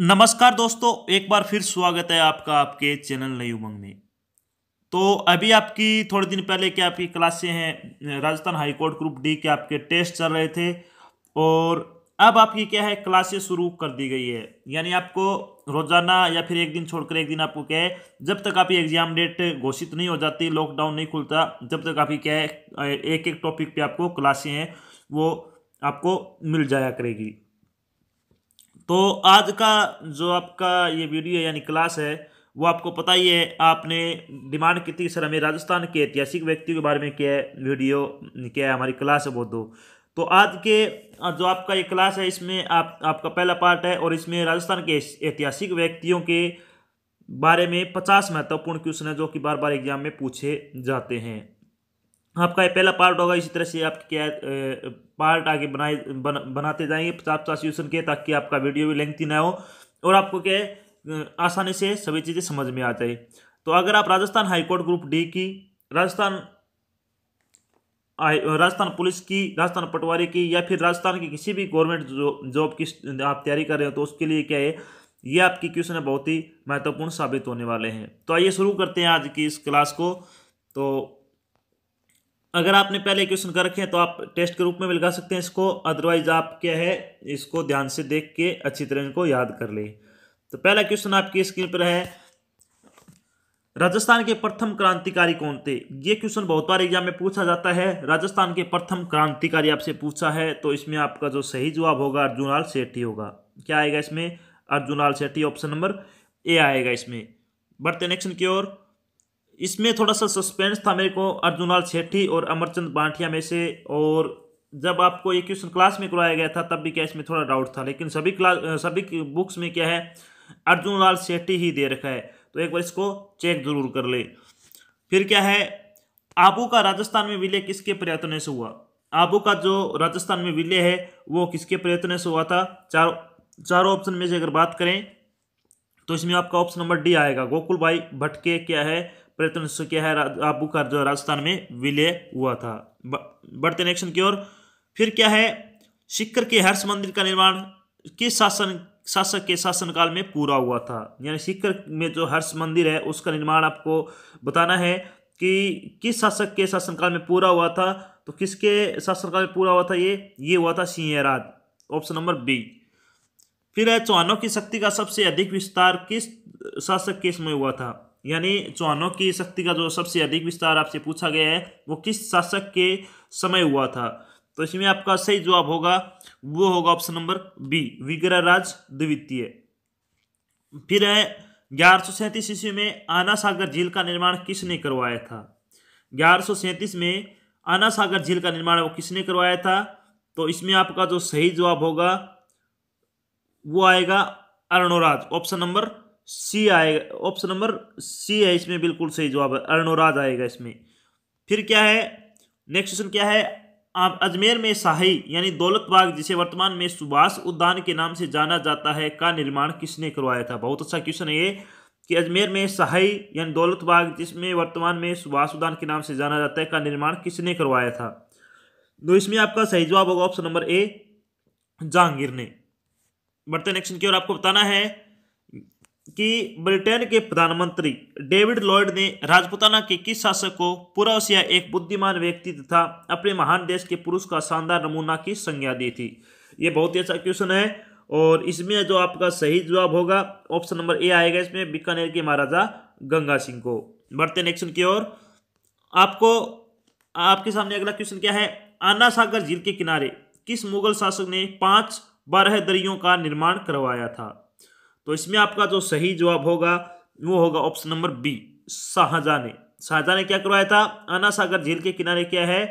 नमस्कार दोस्तों एक बार फिर स्वागत है आपका आपके चैनल नई उमंग में तो अभी आपकी थोड़े दिन पहले की आपकी क्लासें हैं राजस्थान हाईकोर्ट ग्रुप डी के आपके टेस्ट चल रहे थे और अब आपकी क्या है क्लासे शुरू कर दी गई है यानी आपको रोजाना या फिर एक दिन छोड़कर एक दिन आपको क्या है जब तक आपकी एग्जाम डेट घोषित नहीं हो जाती लॉकडाउन नहीं खुलता जब तक आपकी क्या है एक एक टॉपिक पे आपको क्लासे हैं वो आपको मिल जाया करेगी तो आज का जो आपका ये वीडियो यानी क्लास है वो आपको पता ही है आपने डिमांड की थी सर हमें राजस्थान के ऐतिहासिक व्यक्ति के बारे में क्या है वीडियो क्या है हमारी क्लास है वो दो तो आज के जो आपका ये क्लास है इसमें आप आपका पहला पार्ट है और इसमें राजस्थान के ऐतिहासिक व्यक्तियों के बारे में तो पचास महत्वपूर्ण क्वेश्चन है जो कि बार बार एग्जाम में पूछे जाते हैं आपका ये पहला पार्ट होगा इसी तरह से आपके क्या पार्ट आगे बनाए बन, बनाते जाएंगे पचास पचास क्वेश्चन के ताकि आपका वीडियो भी लेंथी ना हो और आपको क्या आसानी से सभी चीज़ें समझ में आ जाए तो अगर आप राजस्थान हाईकोर्ट ग्रुप डी की राजस्थान राजस्थान पुलिस की राजस्थान पटवारी की या फिर राजस्थान की किसी भी गवर्नमेंट जॉब की आप तैयारी कर रहे हो तो उसके लिए क्या है ये आपकी क्वेश्चन बहुत ही महत्वपूर्ण साबित होने वाले हैं तो आइए शुरू करते हैं आज की इस क्लास को तो अगर आपने पहले क्वेश्चन कर रखे हैं तो आप टेस्ट के रूप में भी लगा सकते हैं इसको अदरवाइज आप क्या है इसको ध्यान से देख के अच्छी तरह इनको याद कर ले तो पहला क्वेश्चन आपकी स्क्रीन पर है राजस्थान के प्रथम क्रांतिकारी कौन थे ये क्वेश्चन बहुत बार एग्जाम में पूछा जाता है राजस्थान के प्रथम क्रांतिकारी आपसे पूछा है तो इसमें आपका जो सही जवाब होगा लाल सेठी होगा क्या आएगा इसमें लाल सेठी ऑप्शन नंबर ए आएगा इसमें बढ़ते नेक्स्ट की ओर इसमें थोड़ा सा सस्पेंस था मेरे को अर्जुनाल सेठी और अमरचंद बांठिया में से और जब आपको ये क्वेश्चन क्लास में करवाया गया था तब भी क्या इसमें थोड़ा डाउट था लेकिन सभी क्लास सभी बुक्स में क्या है अर्जुन लाल सेठी ही दे रखा है तो एक बार इसको चेक जरूर कर ले फिर क्या है आबू का राजस्थान में विलय किसके प्रयत्न से हुआ आबू का जो राजस्थान में विलय है वो किसके प्रयत्न से हुआ था चार चारों ऑप्शन में से अगर बात करें तो इसमें आपका ऑप्शन नंबर डी आएगा गोकुल भाई भटके क्या है पर्यटन से क्या है आबू का जो राजस्थान में विलय हुआ था बढ़ते नेक्शन की ओर फिर क्या है सिक्कर के हर्ष मंदिर का निर्माण किस शासन शासक के शासनकाल में पूरा हुआ था यानी सिक्कर में जो हर्ष मंदिर है उसका निर्माण आपको बताना है कि किस शासक के शासनकाल में पूरा हुआ था तो किसके शासनकाल में पूरा हुआ था ये ये हुआ था सिंहराज ऑप्शन नंबर बी फिर है चौहानों की शक्ति का सबसे अधिक विस्तार किस शासक के समय हुआ था यानी चौहानों की शक्ति का जो सबसे अधिक विस्तार आपसे पूछा गया है वो किस शासक के समय हुआ था तो इसमें आपका सही जवाब होगा वो होगा ऑप्शन नंबर बी विग्रह राज द्वितीय फिर है ग्यारह सौ सैंतीस ईस्वी में आना सागर झील का निर्माण किसने करवाया था ग्यारह सौ में आना सागर झील का निर्माण वो किसने करवाया था तो इसमें आपका जो सही जवाब होगा वो आएगा अरणोराज ऑप्शन नंबर सी आएगा ऑप्शन नंबर सी है इसमें बिल्कुल सही जवाब है अर्णोराज आएगा इसमें फिर क्या है नेक्स्ट क्वेश्चन क्या है आप अजमेर में शाही यानी दौलत बाग जिसे वर्तमान में सुभाष उद्यान के नाम से जाना जाता है का निर्माण किसने करवाया था बहुत अच्छा क्वेश्चन है ये कि अजमेर में शाही यानी दौलत बाग जिसमें वर्तमान में सुभाष उद्यान के नाम से जाना जाता है का निर्माण किसने करवाया था तो इसमें आपका सही जवाब होगा ऑप्शन नंबर ए जहांगीर ने बढ़ते नेक्स्ट की ओर आपको बताना है कि ब्रिटेन के प्रधानमंत्री डेविड लॉयड ने राजपुताना के किस शासक को पुरवसिया एक बुद्धिमान व्यक्ति तथा अपने महान देश के पुरुष का शानदार नमूना की संज्ञा दी थी ये बहुत ही अच्छा क्वेश्चन है और इसमें जो आपका सही जवाब होगा ऑप्शन नंबर ए आएगा इसमें बीकानेर के महाराजा गंगा सिंह को बढ़ते नेक्शन की ओर आपको आपके सामने अगला क्वेश्चन क्या है आना सागर झील के किनारे किस मुगल शासक ने पांच बारह दरियों का निर्माण करवाया था तो इसमें आपका जो सही जवाब होगा वो होगा ऑप्शन नंबर बी शाहजहाँ ने शाहजहा ने क्या करवाया था अना सागर झील के किनारे क्या है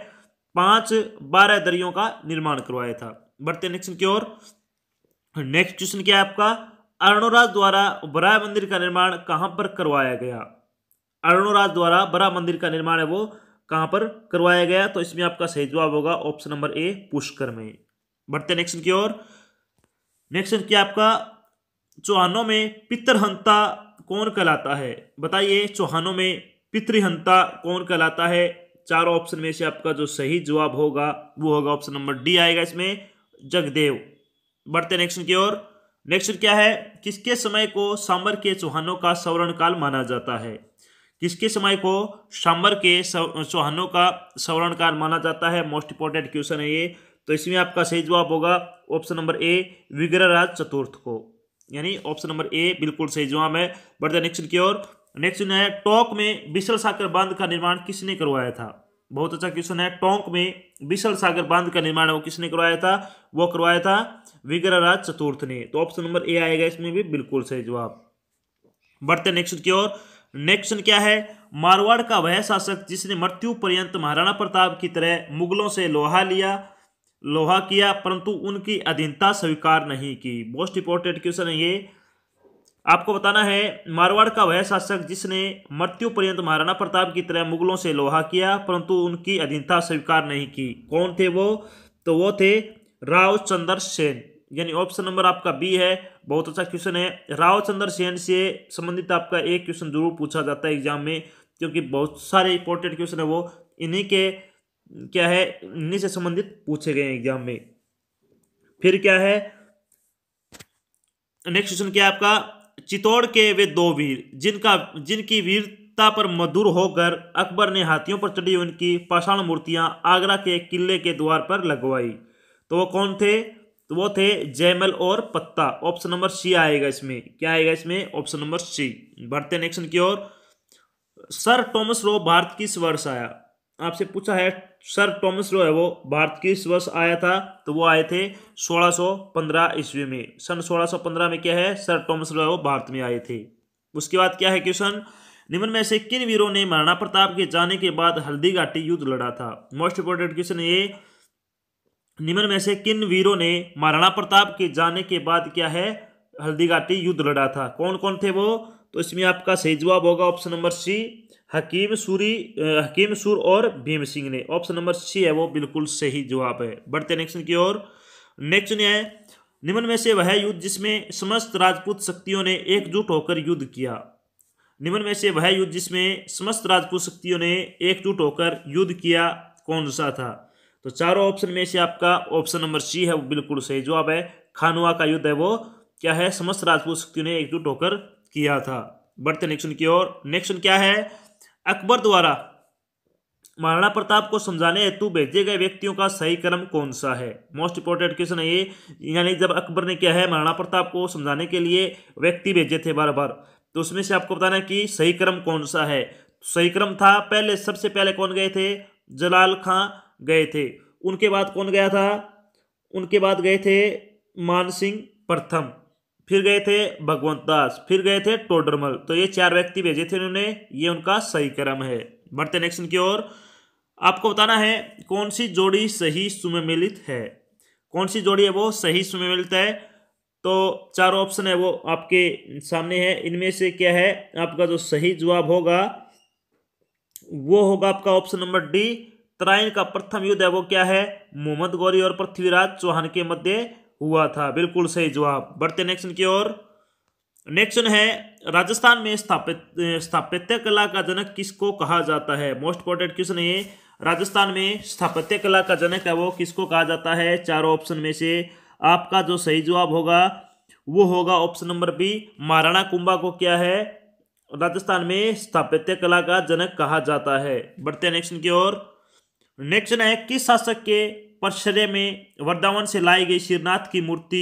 पांच बारह दरियों का निर्माण करवाया था बढ़ते नेक्स्ट की ओर नेक्स्ट क्वेश्चन क्या है आपका अरुणराज द्वारा बरा मंदिर का निर्माण कहां पर करवाया गया अरुणराज द्वारा बरा मंदिर का निर्माण है वो कहां पर करवाया गया तो इसमें आपका सही जवाब होगा ऑप्शन नंबर ए पुष्कर में बढ़ते नेक्स्ट की ओर नेक्स्ट क्या आपका चौहानों में पितृहंता कौन कहलाता है बताइए चौहानों में पितृहंता कौन कहलाता है चार ऑप्शन में से आपका जो सही जवाब होगा वो होगा ऑप्शन नंबर डी आएगा इसमें जगदेव बढ़ते नेक्स्ट की ओर नेक्स्ट क्या है किसके समय को सांबर के चौहानों का सवर्ण काल माना जाता है किसके समय को सांबर के चौहानों का सवर्ण काल माना जाता है मोस्ट इंपॉर्टेंट क्वेश्चन है ये तो इसमें आपका सही जवाब होगा ऑप्शन नंबर ए विग्रहराज चतुर्थ को यानी ऑप्शन नंबर ए बिल्कुल सही जवाब है बढ़ते नेक्स्ट की ओर नेक्स्ट है टोंक में विशल सागर बांध का निर्माण किसने करवाया था बहुत अच्छा क्वेश्चन है टोंक में विशल सागर बांध का निर्माण वो किसने करवाया था वो करवाया था विग्रहराज चतुर्थ ने तो ऑप्शन नंबर ए आएगा इसमें भी बिल्कुल सही जवाब बढ़ते नेक्स्ट की ओर नेक्स्ट क्या है मारवाड़ का वह शासक जिसने मृत्यु पर्यंत महाराणा प्रताप की तरह मुगलों से लोहा लिया लोहा किया परंतु उनकी अधीनता स्वीकार नहीं की मोस्ट इंपॉर्टेंट क्वेश्चन है ये आपको बताना है मारवाड़ का वह शासक जिसने मृत्यु पर्यंत महाराणा प्रताप की तरह मुगलों से लोहा किया परंतु उनकी अधीनता स्वीकार नहीं की कौन थे वो तो वो थे राव चंद्र सेन यानी ऑप्शन नंबर आपका बी है बहुत अच्छा क्वेश्चन है राव चंद्र सेन से संबंधित आपका एक क्वेश्चन जरूर पूछा जाता है एग्जाम में क्योंकि बहुत सारे इंपॉर्टेंट क्वेश्चन है वो इन्हीं के क्या है इन्हीं से संबंधित पूछे गए एग्जाम में फिर क्या है नेक्स्ट क्वेश्चन क्या है आपका चित्तौड़ के वे दो वीर जिनका जिनकी वीरता पर मधुर होकर अकबर ने हाथियों पर चढ़ी उनकी पाषाण मूर्तियां आगरा के किले के द्वार पर लगवाई तो वो कौन थे तो वो थे जयमल और पत्ता ऑप्शन नंबर सी आएगा इसमें क्या आएगा इसमें ऑप्शन नंबर सी बढ़ते नेक्स्ट की ओर सर टॉमस रो भारत किस वर्ष आया आपसे पूछा है सर टॉमस लो है वो भारत किस वर्ष आया था तो वो आए थे 1615 ईस्वी में सन 1615 में क्या है सर टॉमस लो है वो भारत में आए थे उसके बाद क्या है क्वेश्चन निम्न में से किन वीरों ने महाराणा प्रताप के जाने के बाद हल्दी घाटी युद्ध लड़ा था मोस्ट इंपोर्टेंट क्वेश्चन ये निम्न में से किन वीरों ने महाराणा प्रताप के जाने के बाद क्या है हल्दी घाटी युद्ध लड़ा था कौन कौन थे वो तो इसमें आपका सही जवाब होगा option number C Hakim Suri Hakim Sur और भीम सिंह ने ऑप्शन नंबर सी है वो बिल्कुल सही जवाब है बढ़ते नेक्स्ट की ओर नेक्स्ट न्याय है निम्न में से वह युद्ध जिसमें समस्त राजपूत शक्तियों ने एकजुट होकर युद्ध किया निम्न में से वह युद्ध जिसमें समस्त राजपूत शक्तियों ने एकजुट होकर युद्ध किया कौन सा था तो चारों ऑप्शन में से आपका ऑप्शन नंबर सी है वो बिल्कुल सही जवाब है खानुआ का युद्ध है वो क्या है समस्त राजपूत शक्तियों ने एकजुट होकर किया था बढ़ते नेक्स्ट की ओर नेक्स्ट क्या है अकबर द्वारा महाराणा प्रताप को समझाने हेतु भेजे गए व्यक्तियों का सही क्रम कौन सा है मोस्ट इंपॉर्टेंट क्वेश्चन है ये यानी जब अकबर ने क्या है महाराणा प्रताप को समझाने के लिए व्यक्ति भेजे थे बार बार तो उसमें से आपको बताना है कि सही क्रम कौन सा है सही क्रम था पहले सबसे पहले कौन गए थे जलाल खां गए थे उनके बाद कौन गया था उनके बाद गए थे मान सिंह प्रथम फिर गए थे भगवंत दास फिर गए थे टोडरमल तो ये चार व्यक्ति भेजे थे उन्होंने ये उनका सही क्रम है बढ़ते नेक्स्ट की ओर आपको बताना है कौन सी जोड़ी सही सुमेमिलित है कौन सी जोड़ी है वो सही सुमेमिलित है तो चार ऑप्शन है वो आपके सामने है इनमें से क्या है आपका जो सही जवाब होगा वो होगा आपका ऑप्शन नंबर डी त्राइन का प्रथम युद्ध है वो क्या है मोहम्मद गौरी और पृथ्वीराज चौहान के मध्य हुआ था बिल्कुल सही जवाब बढ़ते नेक्स्ट की ओर नेक्स्ट है राजस्थान में स्थापित स्थापत्य कला का जनक किसको कहा जाता है मोस्ट इंपॉर्टेंट क्वेश्चन है राजस्थान में स्थापत्य कला का जनक है वो किसको कहा जाता है चारों ऑप्शन में से आपका जो सही जवाब होगा वो होगा option number B Maharana Kumbha को क्या है राजस्थान में स्थापत्य कला का जनक कहा जाता है बढ़ते नेक्स्ट की ओर नेक्स्ट है किस शासक के परसरे में वृंदावन से लाई गई श्रीनाथ की मूर्ति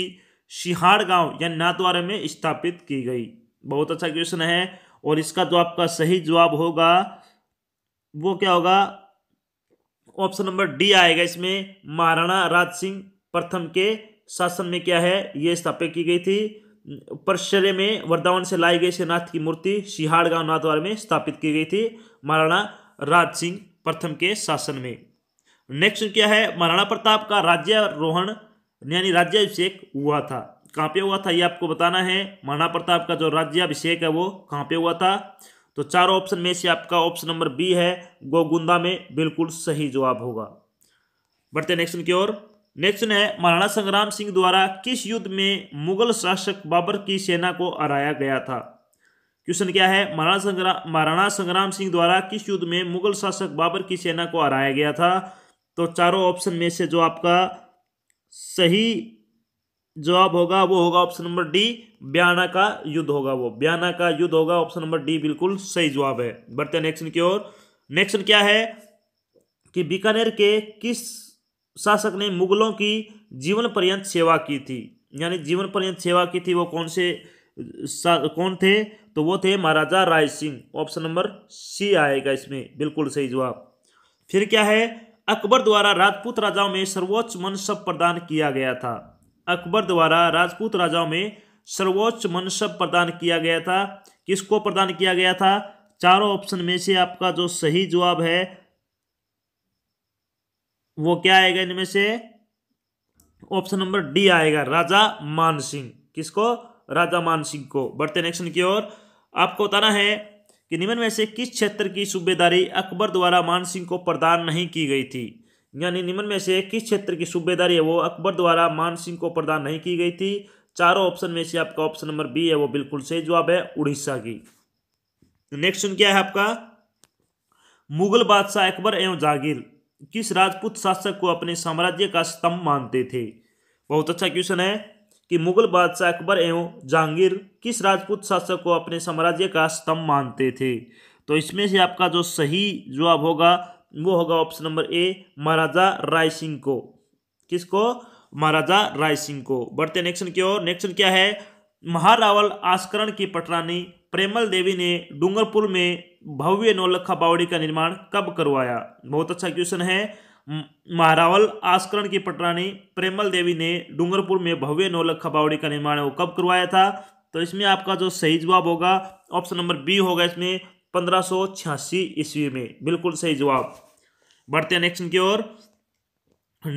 शिहाड़ गांव या नाथवारे में स्थापित की गई बहुत अच्छा क्वेश्चन है और इसका जो आपका सही जवाब होगा वो क्या होगा ऑप्शन नंबर डी आएगा इसमें महाराणा राज सिंह प्रथम के शासन में क्या है ये स्थापित की गई थी परसरे में वृंदावन से लाई गई श्रीनाथ की मूर्ति शिहाड़ गांव नाथवारे में स्थापित की गई थी महाराणा राज सिंह प्रथम के शासन में नेक्स्ट क्या है महाराणा प्रताप का राज्यारोहण यानी राज्याभिषेक हुआ था कहाँ पे हुआ था ये आपको बताना है महाराणा प्रताप का जो राज्याभिषेक है वो कहाँ पे हुआ था तो चारों ऑप्शन में से आपका ऑप्शन नंबर बी है गोगुंदा में बिल्कुल सही जवाब होगा बढ़ते नेक्स्ट की ओर नेक्स्ट है महाराणा संग्राम सिंह द्वारा किस युद्ध में मुगल शासक बाबर की सेना को हराया गया था क्वेश्चन क्या है महाराणा संग्राम महाराणा संग्राम सिंह द्वारा किस युद्ध में मुगल शासक बाबर की सेना को हराया गया था तो चारों ऑप्शन में से जो आपका सही जवाब होगा वो होगा ऑप्शन नंबर डी ब्याना का युद्ध होगा वो ब्याना का युद्ध होगा ऑप्शन नंबर डी बिल्कुल सही जवाब है बढ़ते नेक्स्ट की ओर नेक्स्ट क्या है कि बीकानेर के किस शासक ने मुगलों की जीवन पर्यंत सेवा की थी यानी जीवन पर्यंत सेवा की थी वो कौन से कौन थे तो वो थे Maharaja Rai Singh option number C आएगा इसमें बिल्कुल सही जवाब फिर क्या है अकबर द्वारा राजपूत राजाओं में सर्वोच्च मनसब प्रदान किया गया था अकबर द्वारा राजपूत राजाओं में सर्वोच्च मनसब प्रदान किया गया था किसको प्रदान किया गया था चारों ऑप्शन में से आपका जो सही जवाब है वो क्या आएगा इनमें से ऑप्शन नंबर डी आएगा राजा मानसिंह किसको राजा मानसिंह को बढ़ते नेक्स्ट की ओर आपको बताना है कि निम्न में से किस क्षेत्र की सूबेदारी अकबर द्वारा मान सिंह को प्रदान नहीं की गई थी यानी निम्न में से किस क्षेत्र की सूबेदारी है वो अकबर द्वारा मान सिंह को प्रदान नहीं की गई थी चारों ऑप्शन में से आपका ऑप्शन नंबर बी है वो बिल्कुल सही जवाब है उड़ीसा की तो नेक्स्ट क्या है आपका मुगल बादशाह अकबर एवं जागीर किस राजपूत शासक को अपने साम्राज्य का स्तंभ मानते थे बहुत अच्छा क्वेश्चन है कि मुगल बादशाह अकबर एवं जहांगीर किस राजपूत शासक को अपने साम्राज्य का स्तंभ मानते थे तो इसमें से आपका जो सही जवाब होगा वो होगा option number A Maharaja Rai Singh को किसको महाराजा राय सिंह को बढ़ते नेक्स्ट की ओर नेक्स्ट क्या है महारावल आस्करण की पटरानी प्रेमल देवी ने डूंगरपुर में भव्य नौलखा बावड़ी का निर्माण कब करवाया बहुत अच्छा क्वेश्चन है महारावल आस्करण की पटरानी प्रेमल देवी ने डूंगरपुर में भव्य नौलखा बावड़ी का निर्माण वो कब करवाया था तो इसमें आपका जो सही जवाब होगा ऑप्शन नंबर बी होगा इसमें पंद्रह सौ छियासी ईस्वी में बिल्कुल सही जवाब बढ़ते हैं नेक्स्ट की ओर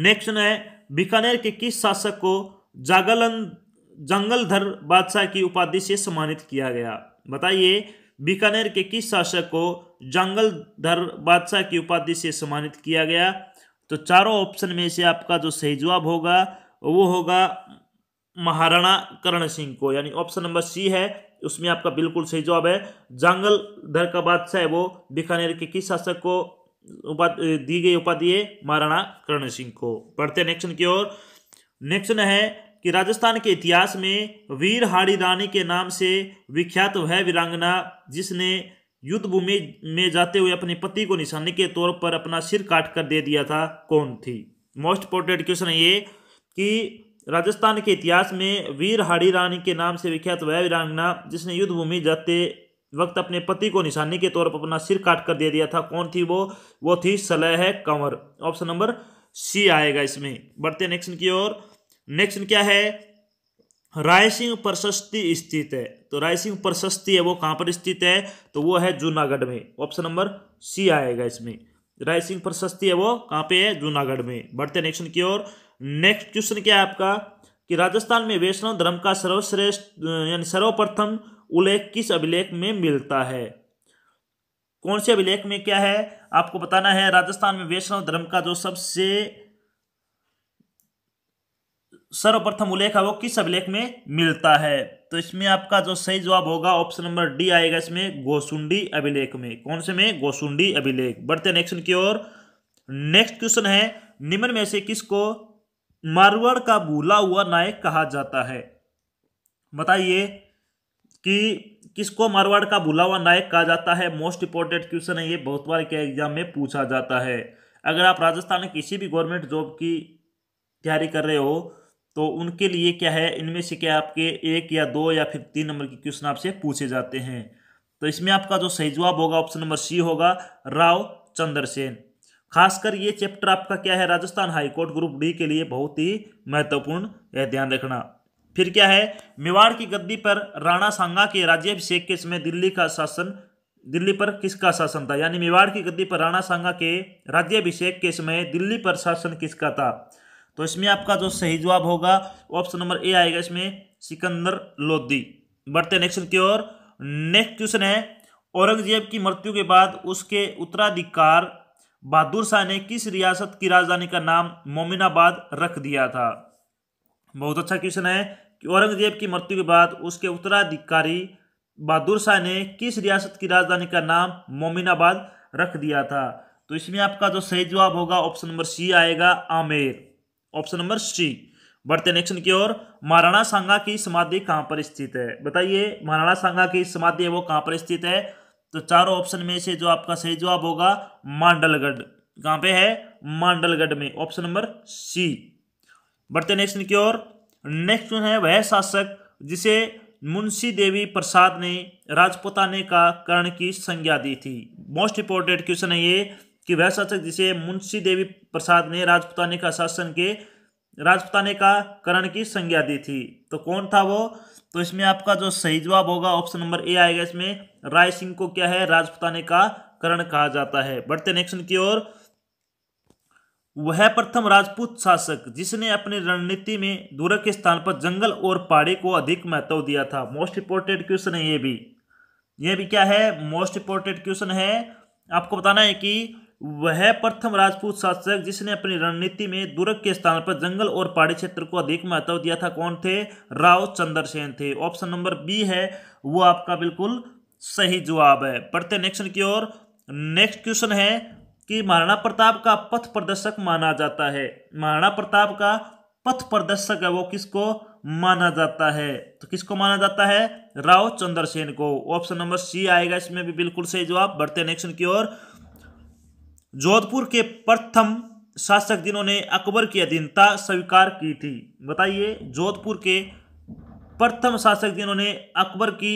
नेक्स्ट है बीकानेर के किस शासक को जागलन जंगलधर बादशाह की उपाधि से सम्मानित किया गया बताइए बीकानेर के किस शासक को जंगलधर बादशाह की उपाधि से सम्मानित किया गया तो चारों ऑप्शन में से आपका जो सही जवाब होगा वो होगा महाराणा करण सिंह को यानी ऑप्शन नंबर सी है उसमें आपका बिल्कुल सही जवाब है जंगल धर का बादशाह है वो बीकानेर के किस शासक को उपाधि दी गई उपाधि है महाराणा करण सिंह को पढ़ते हैं नेक्स्ट की ओर नेक्स्ट है कि राजस्थान के इतिहास में वीर हाड़ी रानी के नाम से विख्यात वह वीरांगना जिसने युद्ध भूमि में जाते हुए अपने पति को निशाने के तौर पर अपना सिर काट कर दे दिया था कौन थी मोस्ट इंपोर्टेंट क्वेश्चन है ये कि राजस्थान के इतिहास में वीर हाड़ी रानी के नाम से विख्यात वह वीरांगना जिसने युद्ध भूमि जाते वक्त अपने पति को निशाने के तौर पर अपना सिर काट कर दे दिया था कौन थी वो वो थी Salah Kanwar option number C आएगा इसमें बढ़ते नेक्स्ट की ओर नेक्स्ट क्या है रायसिंह प्रशस्ति स्थित है तो रायसिंह प्रशस्ति है वो कहाँ पर स्थित है तो वो है जूनागढ़ में ऑप्शन नंबर सी आएगा इसमें रायसिंह प्रशस्ति है वो कहाँ पे है जूनागढ़ में बढ़ते नेक्स्ट की ओर नेक्स्ट क्वेश्चन क्या है आपका कि राजस्थान में वैष्णव धर्म का सर्वश्रेष्ठ यानी सर्वप्रथम उल्लेख किस अभिलेख में मिलता है कौन से अभिलेख में क्या है आपको बताना है राजस्थान में वैष्णव धर्म का जो सबसे सर्वप्रथम उल्लेख है वो किस अभिलेख में मिलता है तो इसमें आपका जो सही जवाब होगा ऑप्शन नंबर डी आएगा इसमें गोसुंडी अभिलेख में कौन से में गोसुंडी अभिलेख बढ़ते नेक्स्ट की ओर नेक्स्ट क्वेश्चन है निम्न में से किसको मारवाड़ का भूला हुआ नायक कहा जाता है बताइए कि किसको मारवाड़ का भूला हुआ नायक कहा जाता है मोस्ट इंपॉर्टेंट क्वेश्चन है ये बहुत बार के एग्जाम में पूछा जाता है अगर आप राजस्थान में किसी भी गवर्नमेंट जॉब की तैयारी कर रहे हो तो उनके लिए क्या है इनमें से क्या आपके एक या दो या फिर तीन नंबर के क्वेश्चन आपसे पूछे जाते हैं तो इसमें आपका जो सही जवाब होगा ऑप्शन नंबर सी होगा राव चंद्रसेन खासकर ये चैप्टर आपका क्या है राजस्थान हाईकोर्ट ग्रुप डी के लिए बहुत ही महत्वपूर्ण यह ध्यान रखना फिर क्या है मेवाड़ की गद्दी पर राणा सांगा के राज्याभिषेक के समय दिल्ली का शासन दिल्ली पर किसका शासन था यानी मेवाड़ की गद्दी पर राणा सांगा के राज्याभिषेक के समय दिल्ली पर शासन किसका था तो इसमें आपका जो सही जवाब होगा ऑप्शन नंबर ए आएगा इसमें सिकंदर लोदी बढ़ते नेक्स्ट की ओर नेक्स्ट क्वेश्चन है औरंगजेब की मृत्यु के बाद उसके उत्तराधिकार बहादुर शाह ने किस रियासत की राजधानी का नाम मोमिनाबाद रख दिया था बहुत अच्छा क्वेश्चन है कि औरंगजेब की मृत्यु के बाद उसके उत्तराधिकारी बहादुर शाह ने किस रियासत की राजधानी का नाम मोमिनाबाद रख दिया था तो इसमें आपका जो सही जवाब होगा ऑप्शन नंबर सी आएगा आमेर ऑप्शन नंबर सी बढ़ते नेक्स्ट की ओर महाराणा सांगा की समाधि कहां पर स्थित है बताइए महाराणा सांगा की समाधि है वो कहां पर स्थित है तो चारों ऑप्शन में से जो आपका सही जवाब होगा मांडलगढ़ कहां पे है मांडलगढ़ में ऑप्शन नंबर सी बढ़ते नेक्स्ट की ओर नेक्स्ट है वह शासक जिसे मुंशी देवी प्रसाद ने राजपुताने का कर्ण की संज्ञा दी थी मोस्ट इंपोर्टेंट क्वेश्चन है ये कि वह शासक जिसे मुंशी देवी प्रसाद ने राजपुताने का शासन के राजपुताने का करण की संज्ञा दी थी तो कौन था वो तो इसमें आपका जो सही जवाब होगा ऑप्शन नंबर ए आएगा इसमें राय सिंह को क्या है राजपुताने का करण कहा जाता है बढ़ते नेक्स्ट की ओर वह प्रथम राजपूत शासक जिसने अपनी रणनीति में दूरक के स्थान पर जंगल और पहाड़ी को अधिक महत्व दिया था मोस्ट इंपोर्टेंट क्वेश्चन है ये भी ये भी क्या है मोस्ट इंपोर्टेंट क्वेश्चन है आपको बताना है कि वह प्रथम राजपूत शासक जिसने अपनी रणनीति में दुर्ग के स्थान पर जंगल और पहाड़ी क्षेत्र को अधिक महत्व दिया था कौन थे राव चंद्रसेन थे ऑप्शन नंबर बी है वो आपका बिल्कुल सही जवाब है पढ़ते नेक्स्ट की ओर नेक्स्ट क्वेश्चन है कि महाराणा प्रताप का पथ प्रदर्शक माना जाता है महाराणा प्रताप का पथ प्रदर्शक है वो किसको माना जाता है तो किसको माना जाता है राव चंद्रसेन को ऑप्शन नंबर सी आएगा इसमें भी बिल्कुल सही जवाब बढ़ते नेक्स्ट की ओर जोधपुर के प्रथम शासक जिन्होंने अकबर की अधीनता स्वीकार की थी बताइए जोधपुर के प्रथम शासक जिन्होंने अकबर की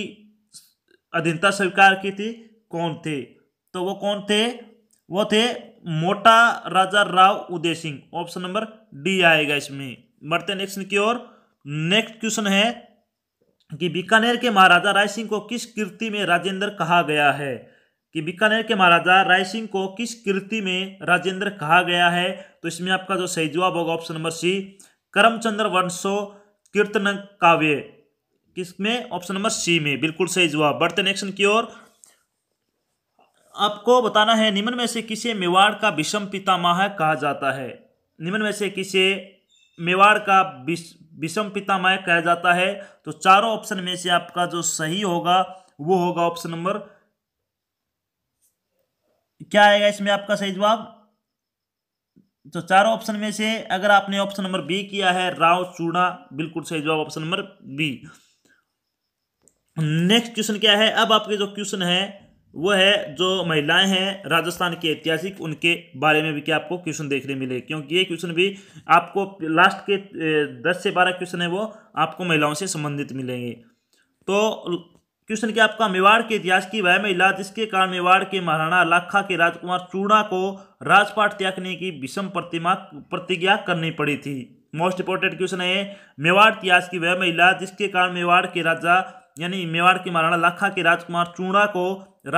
अधीनता स्वीकार की थी कौन थे तो वो कौन थे वो थे Mota Raja Rao Udai Singh option number D आएगा इसमें बढ़ते नेक्स्ट की ओर नेक्स्ट क्वेश्चन है कि बीकानेर के महाराजा राय सिंह को किस कीर्ति में राजेंद्र कहा गया है कि बीकानेर के महाराजा राय सिंह को किस कृति में राजेंद्र कहा गया है तो इसमें आपका जो सही जवाब होगा option number C Karamchandra Vansho Kirtan Kavya किसमें ऑप्शन नंबर सी में बिल्कुल सही जवाब बढ़ते नेक्शन की ओर आपको बताना है निम्न में से किसे मेवाड़ का विषम पितामह कहा जाता है निम्न में से किसे मेवाड़ का विषम पितामह कहा जाता है तो चारों ऑप्शन में से आपका जो सही होगा वो होगा ऑप्शन नंबर क्या आएगा इसमें आपका सही जवाब तो चारों ऑप्शन में से अगर आपने ऑप्शन नंबर बी किया है राव चूड़ा बिल्कुल सही जवाब option number B next question क्या है अब आपके जो क्वेश्चन है वो है जो महिलाएं हैं राजस्थान की ऐतिहासिक उनके बारे में भी क्या आपको क्वेश्चन देखने मिले क्योंकि ये क्वेश्चन भी आपको लास्ट के दस से बारह क्वेश्चन है वो आपको महिलाओं से संबंधित मिलेंगे तो क्वेश्चन क्या आपका मेवाड़ के इतिहास की वह महिला जिसके कारण मेवाड़ के महाराणा लाखा के राजकुमार चूड़ा को राजपाट त्यागने की विषम प्रतिमा प्रतिज्ञा करनी पड़ी थी मोस्ट इंपोर्टेंट क्वेश्चन है मेवाड़ इतिहास की वह महिला जिसके कारण मेवाड़ के राजा यानी मेवाड़ के महाराणा लाखा के राजकुमार चूड़ा को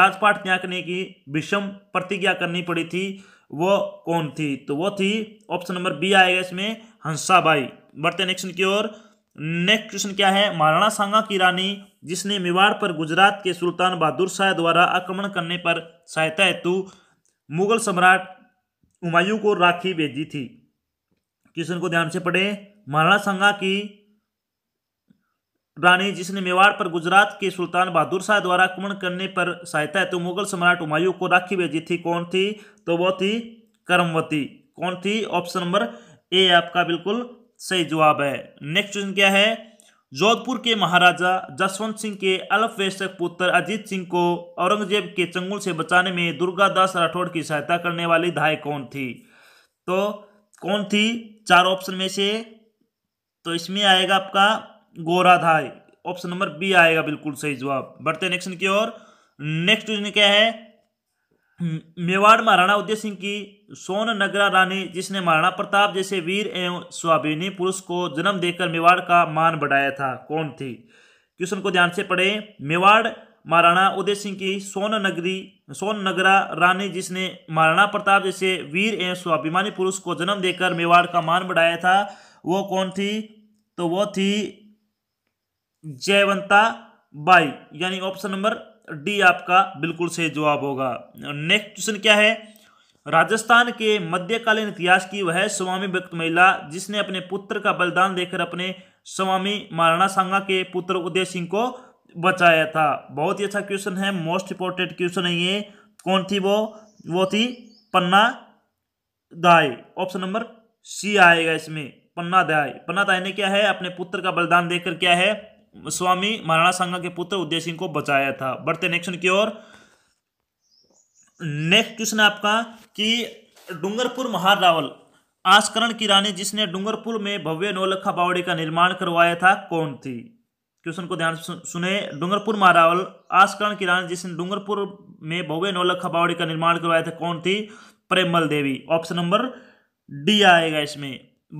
राजपाट त्यागने की विषम प्रतिज्ञा करनी पड़ी थी वो कौन थी तो वो थी ऑप्शन नंबर बी आएगा इसमें हंसाबाई बढ़ते नेक्स्ट की ओर नेक्स्ट क्वेश्चन क्या है महाराणा सांगा की रानी जिसने मेवाड़ पर गुजरात के सुल्तान बहादुर शाह द्वारा आक्रमण करने पर सहायता हेतु मुगल सम्राट उमायू को राखी भेजी थी क्वेश्चन को ध्यान से पढ़े महाराणा सांगा की रानी जिसने मेवाड़ पर गुजरात के सुल्तान बहादुर शाह द्वारा आक्रमण करने पर सहायता हेतु मुगल सम्राट उमायू को राखी भेजी थी कौन थी तो वह थी करमवती कौन थी ऑप्शन नंबर ए आपका बिल्कुल सही जवाब है नेक्स्ट क्वेश्चन क्या है जोधपुर के महाराजा जसवंत सिंह के अल्पवेशक पुत्र अजीत सिंह को औरंगजेब के चंगुल से बचाने में दुर्गादास राठौड़ की सहायता करने वाली धाय कौन थी तो कौन थी चार ऑप्शन में से तो इसमें आएगा आपका गोरा धाय ऑप्शन नंबर बी आएगा बिल्कुल सही जवाब बढ़ते नेक्स्ट की ओर नेक्स्ट क्या है मेवाड़ महाराणा उदय सिंह की सोन नगरा रानी जिसने महाराणा प्रताप जैसे वीर एवं स्वाभिनी पुरुष को जन्म देकर मेवाड़ का मान बढ़ाया था कौन थी क्वेश्चन को ध्यान से पढ़ें मेवाड़ महाराणा उदय सिंह की सोन नगरी सोन नगरा रानी जिसने महाराणा प्रताप जैसे वीर एवं स्वाभिमानी पुरुष को जन्म देकर मेवाड़ का मान बढ़ाया था वो कौन थी तो वो थी जयवंता बाई यानी ऑप्शन नंबर डी आपका बिल्कुल सही जवाब होगा नेक्स्ट क्वेश्चन क्या है राजस्थान के मध्यकालीन इतिहास की वह स्वामी भक्त महिला जिसने अपने पुत्र का बलिदान देकर अपने स्वामी महाराणा सांगा के पुत्र उदय सिंह को बचाया था बहुत ही अच्छा क्वेश्चन है मोस्ट इंपोर्टेंट क्वेश्चन है ये कौन थी वो वो थी पन्ना दाय ऑप्शन नंबर सी आएगा इसमें पन्ना दाय पन्ना दाय ने क्या है अपने पुत्र का बलिदान देकर क्या है स्वामी महाराणा सांगा के पुत्र उदय सिंह को बचाया था बढ़ते नेक्स्ट की ओर नेक्स्ट क्वेश्चन आपका कि डूंगरपुर महारावल आस्करण की रानी जिसने डूंगरपुर में भव्य नौलखा बावड़ी का निर्माण करवाया था कौन थी क्वेश्चन को ध्यान सुने डूंगरपुर महारावल आस्करण की रानी जिसने डूंगरपुर में भव्य नौलखा बावड़ी का निर्माण करवाया था कौन थी Premal Devi option number D आएगा इसमें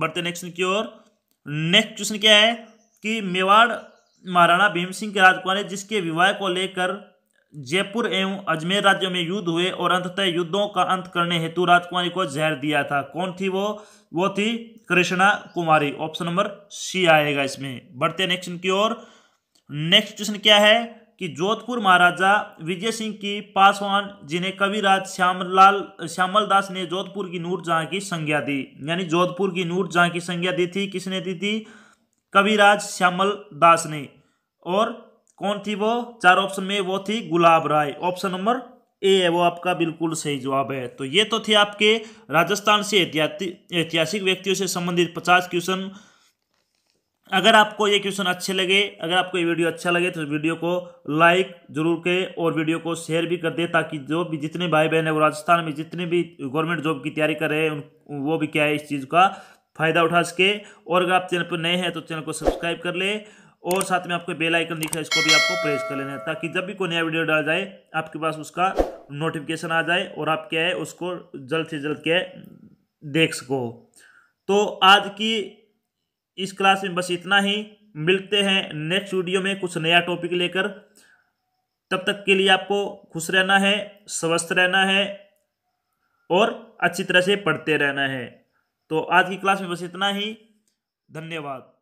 बढ़ते नेक्स्ट क्वेश्चन की ओर नेक्स्ट क्वेश्चन क्या है कि मेवाड़ महाराणा भीम सिंह के राजकुमार जिसके विवाह को लेकर जयपुर एवं अजमेर राज्यों में युद्ध हुए और अंततः युद्धों का अंत करने हेतु राजकुमारी को जहर दिया था कौन थी वो वो थी Krishna Kumari option number C आएगा इसमें बढ़ते नेक्स्ट की ओर नेक्स्ट क्वेश्चन क्या है कि जोधपुर महाराजा विजय सिंह की पासवान जिन्हें कविराज श्यामलाल श्यामल दास ने जोधपुर की जहां की संज्ञा दी यानी जोधपुर की जहां की संज्ञा दी थी किसने दी थी कविराज श्यामल दास ने और कौन थी वो चार ऑप्शन में वो थी गुलाब राय ऑप्शन नंबर ए है वो आपका बिल्कुल सही जवाब है तो ये तो थे आपके राजस्थान से ऐतिहासिक व्यक्तियों से संबंधित पचास क्वेश्चन अगर आपको ये क्वेश्चन अच्छे लगे अगर आपको ये वीडियो अच्छा लगे तो वीडियो को लाइक जरूर करें और वीडियो को शेयर भी कर दे ताकि जो भी जितने भाई बहन है वो राजस्थान में जितने भी गवर्नमेंट जॉब की तैयारी कर रहे हैं वो भी क्या है इस चीज़ का फ़ायदा उठा सके और अगर आप चैनल पर नए हैं तो चैनल को सब्सक्राइब कर ले और साथ में आपको बेल आइकन दिख रहा है इसको भी आपको प्रेस कर लेना है ताकि जब भी कोई नया वीडियो डाल जाए आपके पास उसका नोटिफिकेशन आ जाए और आप क्या है उसको जल्द से जल्द क्या देख सको तो आज की इस क्लास में बस इतना ही मिलते हैं नेक्स्ट वीडियो में कुछ नया टॉपिक लेकर तब तक के लिए आपको खुश रहना है स्वस्थ रहना है और अच्छी तरह से पढ़ते रहना है तो आज की क्लास में बस इतना ही धन्यवाद